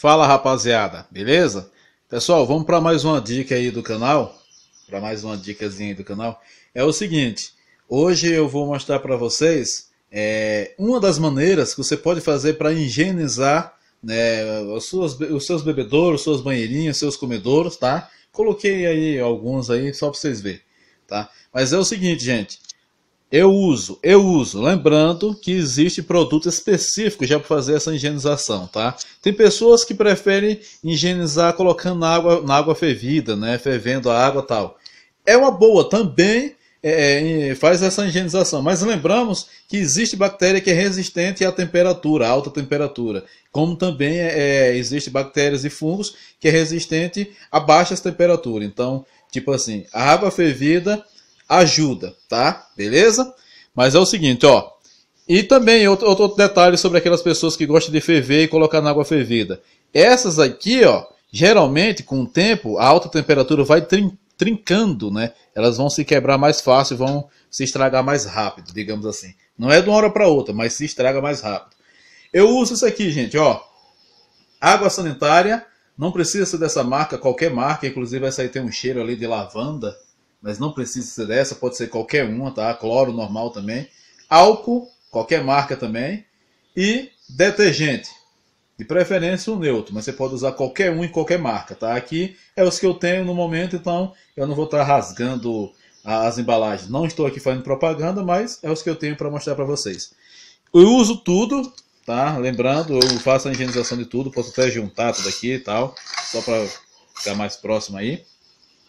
Fala rapaziada, beleza? Pessoal, vamos para mais uma dica aí do canal. Para mais uma dicasinha aí do canal. É o seguinte, hoje eu vou mostrar para vocês é, uma das maneiras que você pode fazer para higienizar né, os, seus, os seus bebedouros, suas banheirinhas, seus comedouros, tá? Coloquei aí alguns aí só para vocês verem, tá? Mas é o seguinte, gente. Eu uso, eu uso. Lembrando que existe produto específico já para fazer essa higienização, tá? Tem pessoas que preferem higienizar colocando na água, na água fervida, né? Fervendo a água tal. É uma boa também, é, é faz essa higienização. Mas lembramos que existe bactéria que é resistente à temperatura, à alta temperatura. Como também é, é existe bactérias e fungos que é resistente a baixas temperaturas. Então, tipo assim, a água fervida ajuda, tá? Beleza? Mas é o seguinte, ó. E também outro, outro detalhe sobre aquelas pessoas que gostam de ferver e colocar na água fervida. Essas aqui, ó, geralmente com o tempo, a alta temperatura vai trin trincando, né? Elas vão se quebrar mais fácil, vão se estragar mais rápido, digamos assim. Não é de uma hora para outra, mas se estraga mais rápido. Eu uso isso aqui, gente, ó. Água sanitária, não precisa ser dessa marca, qualquer marca, inclusive essa aí tem um cheiro ali de lavanda, mas não precisa ser dessa, pode ser qualquer uma, tá? Cloro normal também. Álcool, qualquer marca também. E detergente. De preferência o neutro, mas você pode usar qualquer um em qualquer marca, tá? Aqui é os que eu tenho no momento, então eu não vou estar rasgando as embalagens. Não estou aqui fazendo propaganda, mas é os que eu tenho para mostrar para vocês. Eu uso tudo, tá? Lembrando, eu faço a higienização de tudo, posso até juntar tudo aqui e tal, só para ficar mais próximo aí.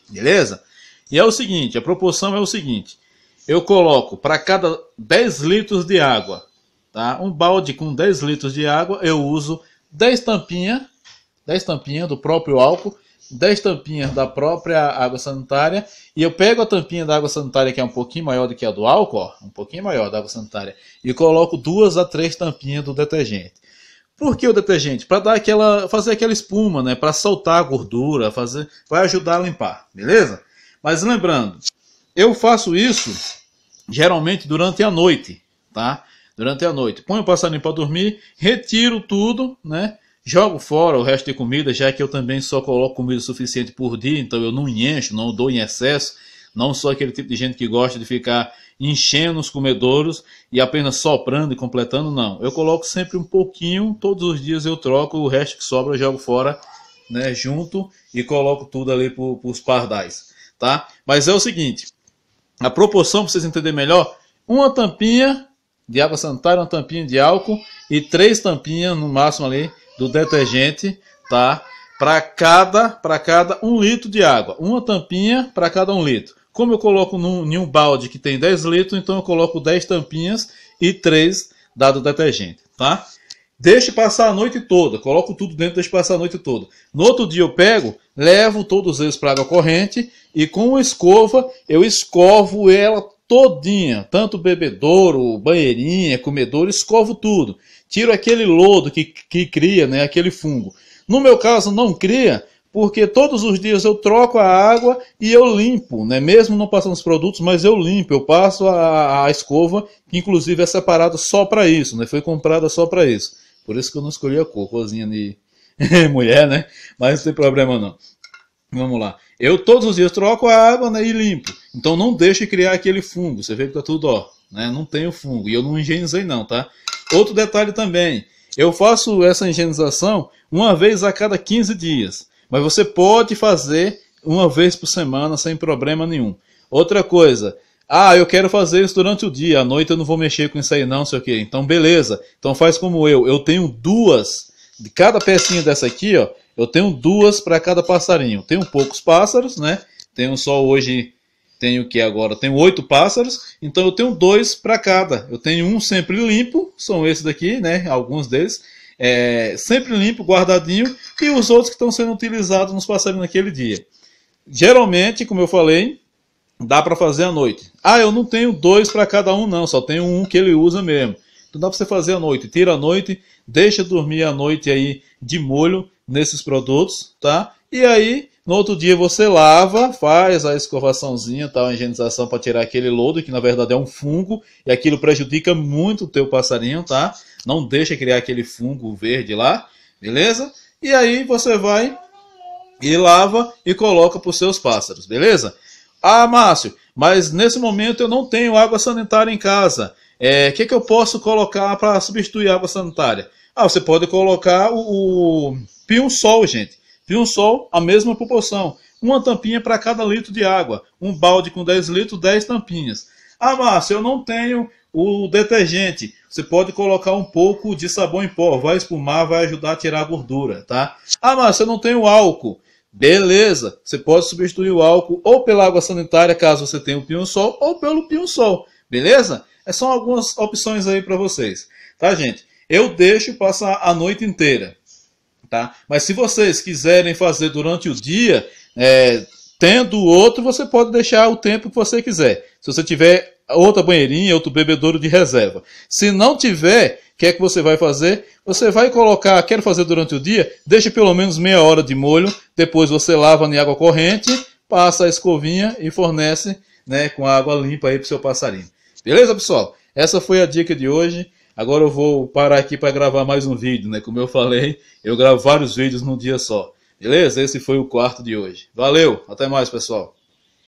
Beleza? E é o seguinte, a proporção é o seguinte. Eu coloco para cada 10 litros de água, tá? Um balde com 10 litros de água, eu uso 10 tampinhas, 10 tampinhas do próprio álcool, 10 tampinhas da própria água sanitária, e eu pego a tampinha da água sanitária que é um pouquinho maior do que a do álcool, ó, um pouquinho maior da água sanitária, e coloco duas a três tampinhas do detergente. Por que o detergente? Para dar aquela, fazer aquela espuma, né? Para soltar a gordura, fazer, vai ajudar a limpar, beleza? Mas lembrando, eu faço isso geralmente durante a noite, tá? Durante a noite. Põe o passarinho para dormir, retiro tudo, né? Jogo fora o resto de comida, já que eu também só coloco comida suficiente por dia, então eu não encho, não dou em excesso. Não sou aquele tipo de gente que gosta de ficar enchendo os comedouros e apenas soprando e completando, não. Eu coloco sempre um pouquinho, todos os dias eu troco, o resto que sobra eu jogo fora, né, junto e coloco tudo ali para os pardais tá? Mas é o seguinte, a proporção, para vocês entenderem melhor, uma tampinha de água sanitária, uma tampinha de álcool e três tampinhas, no máximo ali, do detergente, tá? Para cada, para cada um litro de água. Uma tampinha para cada um litro. Como eu coloco num, em um balde que tem 10 litros, então eu coloco 10 tampinhas e 3 dado detergente, tá? Deixe passar a noite toda, coloco tudo dentro, deixe passar a noite toda. No outro dia eu pego, levo todos eles para água corrente e com uma escova eu escovo ela todinha, tanto bebedouro, banheirinha, comedor, escovo tudo. Tiro aquele lodo que, que cria, né, aquele fungo. No meu caso não cria, porque todos os dias eu troco a água e eu limpo, né? mesmo não passando os produtos, mas eu limpo, eu passo a, a escova, que inclusive é separada só para isso, né? foi comprada só para isso. Por isso que eu não escolhi a cor, corzinha de mulher, né? Mas não tem problema não. Vamos lá. Eu todos os dias troco a água né, e limpo. Então não deixe criar aquele fungo. Você vê que tá tudo, ó. Né? Não tem o fungo. E eu não higienizei não, tá? Outro detalhe também. Eu faço essa higienização uma vez a cada 15 dias. Mas você pode fazer uma vez por semana sem problema nenhum. Outra coisa, ah, eu quero fazer isso durante o dia, à noite eu não vou mexer com isso aí não, sei o que. Então beleza, então faz como eu. Eu tenho duas, de cada pecinha dessa aqui, ó, eu tenho duas para cada passarinho. Tenho poucos pássaros, né? Tenho só hoje, tenho que agora, tenho oito pássaros, então eu tenho dois para cada. Eu tenho um sempre limpo, são esses daqui, né? Alguns deles. É, sempre limpo, guardadinho, e os outros que estão sendo utilizados nos passarinhos naquele dia. Geralmente, como eu falei, dá para fazer à noite. Ah, eu não tenho dois para cada um, não, só tenho um que ele usa mesmo. Então dá para você fazer à noite. Tira à noite, deixa dormir à noite aí de molho nesses produtos, tá? E aí, no outro dia você lava, faz a escovaçãozinha, tal, a higienização para tirar aquele lodo, que na verdade é um fungo, e aquilo prejudica muito o teu passarinho, tá? Não deixa criar aquele fungo verde lá, beleza? E aí você vai e lava e coloca para os seus pássaros, beleza? Ah, Márcio, mas nesse momento eu não tenho água sanitária em casa. É, o é, que, que eu posso colocar para substituir a água sanitária? Ah, você pode colocar o, o sol gente. Pio sol a mesma proporção. Uma tampinha para cada litro de água. Um balde com 10 litros, 10 tampinhas. Ah, Márcio, eu não tenho o detergente. Você pode colocar um pouco de sabão em pó. Vai espumar, vai ajudar a tirar a gordura, tá? Ah, Márcio, eu não tenho álcool. Beleza, você pode substituir o álcool ou pela água sanitária, caso você tenha o pinho-sol, ou pelo pinho-sol, beleza? É são algumas opções aí para vocês, tá, gente? Eu deixo passar a noite inteira, tá? Mas se vocês quiserem fazer durante o dia, é, tendo outro, você pode deixar o tempo que você quiser. Se você tiver outra banheirinha, outro bebedouro de reserva. Se não tiver, o que é que você vai fazer? Você vai colocar, quero fazer durante o dia, deixe pelo menos meia hora de molho, depois você lava em água corrente, passa a escovinha e fornece né, com água limpa aí para o seu passarinho. Beleza, pessoal? Essa foi a dica de hoje. Agora eu vou parar aqui para gravar mais um vídeo, né? Como eu falei, eu gravo vários vídeos num dia só. Beleza? Esse foi o quarto de hoje. Valeu, até mais, pessoal.